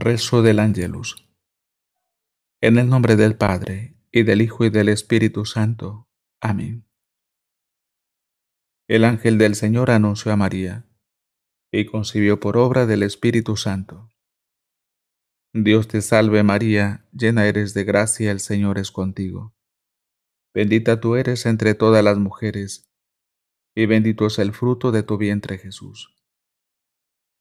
Rezo del Ángelus. En el nombre del Padre, y del Hijo, y del Espíritu Santo. Amén. El ángel del Señor anunció a María, y concibió por obra del Espíritu Santo. Dios te salve María, llena eres de gracia, el Señor es contigo. Bendita tú eres entre todas las mujeres, y bendito es el fruto de tu vientre Jesús.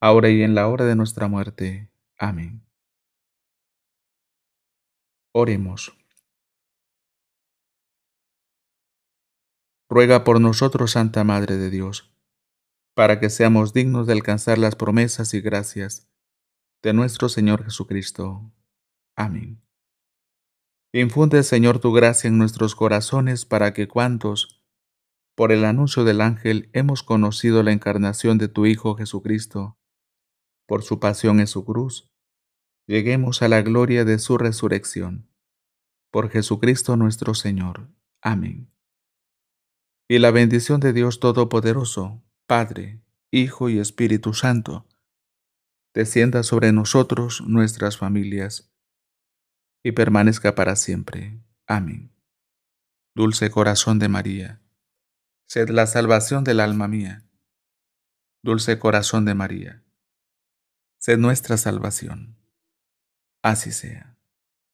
ahora y en la hora de nuestra muerte. Amén. Oremos. Ruega por nosotros, Santa Madre de Dios, para que seamos dignos de alcanzar las promesas y gracias de nuestro Señor Jesucristo. Amén. Infunde, Señor, tu gracia en nuestros corazones para que cuantos, por el anuncio del ángel, hemos conocido la encarnación de tu Hijo Jesucristo, por su pasión en su cruz, lleguemos a la gloria de su resurrección. Por Jesucristo nuestro Señor. Amén. Y la bendición de Dios Todopoderoso, Padre, Hijo y Espíritu Santo, descienda sobre nosotros, nuestras familias, y permanezca para siempre. Amén. Dulce corazón de María, sed la salvación del alma mía. Dulce corazón de María Sé nuestra salvación. Así sea.